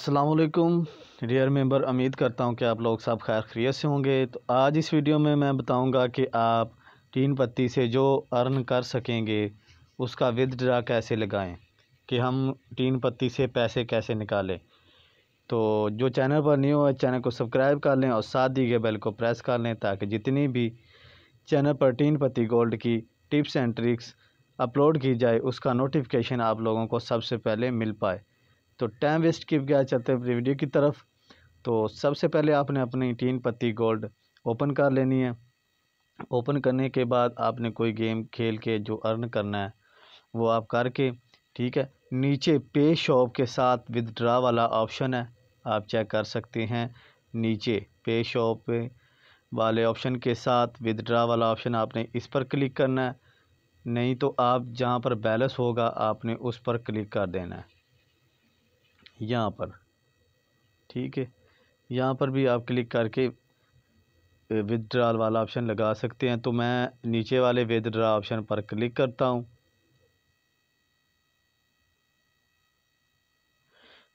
असलकुम dear member उम्मीद करता हूँ कि आप लोग सब खैर खरीत से होंगे तो आज इस वीडियो में मैं बताऊँगा कि आप टीन पत्ती से जो अर्न कर सकेंगे उसका विदड्रा कैसे लगाएं कि हम टीन पत्ती से पैसे कैसे निकालें तो जो चैनल पर न्यू है चैनल को सब्सक्राइब कर लें और साथ दिए गए बेल को प्रेस कर लें ताकि जितनी भी चैनल पर टीन पत्ती गोल्ड की टिप्स एंड ट्रिक्स अपलोड की जाए उसका नोटिफिकेशन आप लोगों को सबसे पहले मिल पाए तो टाइम वेस्ट किए गया चलते अपनी वीडियो की तरफ तो सबसे पहले आपने अपनी तीन पत्ती गोल्ड ओपन कर लेनी है ओपन करने के बाद आपने कोई गेम खेल के जो अर्न करना है वो आप करके ठीक है नीचे पे शॉप के साथ विदड्रा वाला ऑप्शन है आप चेक कर सकते हैं नीचे पे शॉप वाले ऑप्शन के साथ विदड्रा वाला ऑप्शन आपने इस पर क्लिक करना है नहीं तो आप जहाँ पर बैलेंस होगा आपने उस पर क्लिक कर देना है यहाँ पर ठीक है यहाँ पर भी आप क्लिक करके विदड्रॉल वाला ऑप्शन लगा सकते हैं तो मैं नीचे वाले विदड्रा ऑप्शन पर क्लिक करता हूँ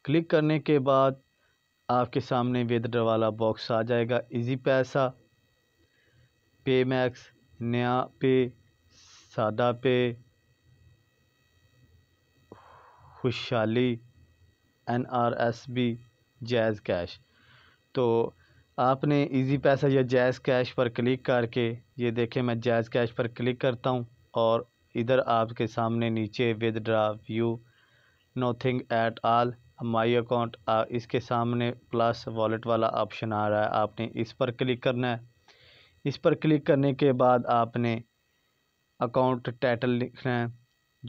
क्लिक करने के बाद आपके सामने विदड्रा वाला बॉक्स आ जाएगा इजी पैसा पे मैक्स नया पे सादा पे खुशहाली N R S B jazz cash तो आपने इजी पैसा या जैज़ कैश पर क्लिक करके ये देखें मैं जैज़ कैश पर क्लिक करता हूँ और इधर आपके सामने नीचे withdraw view nothing at all my account इसके सामने प्लस वॉलेट वाला ऑप्शन आ रहा है आपने इस पर क्लिक करना है इस पर क्लिक करने के बाद आपने अकाउंट टाइटल लिखना है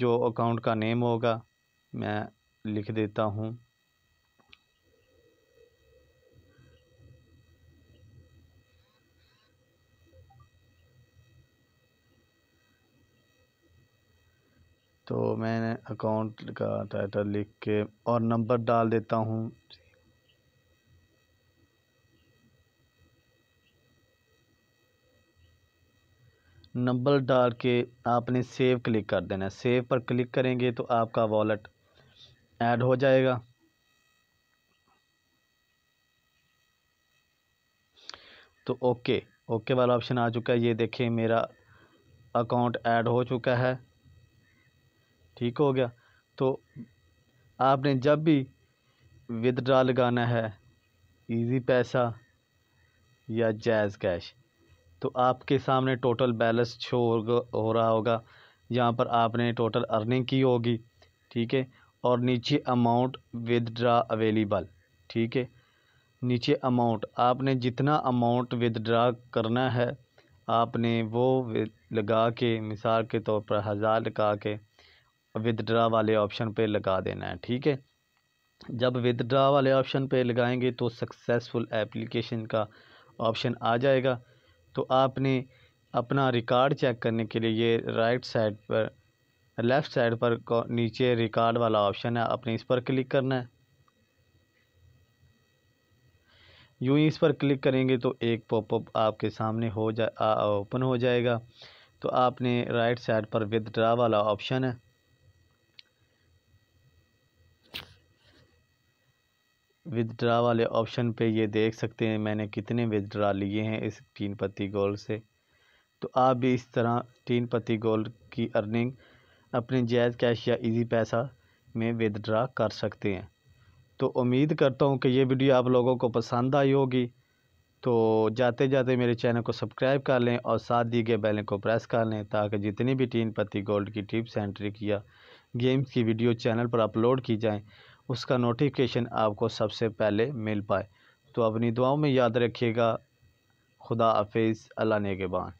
जो अकाउंट का नेम होगा मैं लिख देता हूँ तो मैंने अकाउंट का टाइटल लिख के और नंबर डाल देता हूँ नंबर डाल के आपने सेव क्लिक कर देना है सेव पर क्लिक करेंगे तो आपका वॉलेट ऐड हो जाएगा तो ओके ओके वाला ऑप्शन आ चुका है ये देखें मेरा अकाउंट ऐड हो चुका है ठीक हो गया तो आपने जब भी विदड्रा लगाना है इजी पैसा या जैज़ कैश तो आपके सामने टोटल बैलेंस शो हो रहा होगा यहाँ पर आपने टोटल अर्निंग की होगी ठीक है और नीचे अमाउंट विदड्रा अवेलेबल ठीक है नीचे अमाउंट आपने जितना अमाउंट विदड्रा करना है आपने वो लगा के मिसाल के तौर पर हज़ार लगा के विदड्रा वाले ऑप्शन पे लगा देना है ठीक है जब विदड्रा वाले ऑप्शन पे लगाएंगे तो सक्सेसफुल एप्लीकेशन का ऑप्शन आ जाएगा तो आपने अपना रिकॉर्ड चेक करने के लिए ये राइट साइड पर लेफ़्ट साइड पर नीचे रिकॉर्ड वाला ऑप्शन है आपने इस पर क्लिक करना है यूँ ही इस पर क्लिक करेंगे तो एक पॉपअप आपके सामने हो जा ओपन हो जाएगा तो आपने राइट साइड पर विदड्रा वाला ऑप्शन है विदड्रा वाले ऑप्शन पे ये देख सकते हैं मैंने कितने विदड्रा लिए हैं इस तीन पत्ती गोल्ड से तो आप भी इस तरह तीन पत्ती गोल्ड की अर्निंग अपने जैज़ कैश या इजी पैसा में विदड्रा कर सकते हैं तो उम्मीद करता हूँ कि ये वीडियो आप लोगों को पसंद आई होगी तो जाते जाते मेरे चैनल को सब्सक्राइब कर लें और साथ दिए गए बेल को प्रेस कर लें ताकि जितनी भी टीन पत्ती गोल्ड की टिप्स एंट्री किया गेम्स की वीडियो चैनल पर अपलोड की जाएँ उसका नोटिफिकेशन आपको सबसे पहले मिल पाए तो अपनी दुआओं में याद रखिएगा खुदा हाफिज़ अल्लाह नेगबान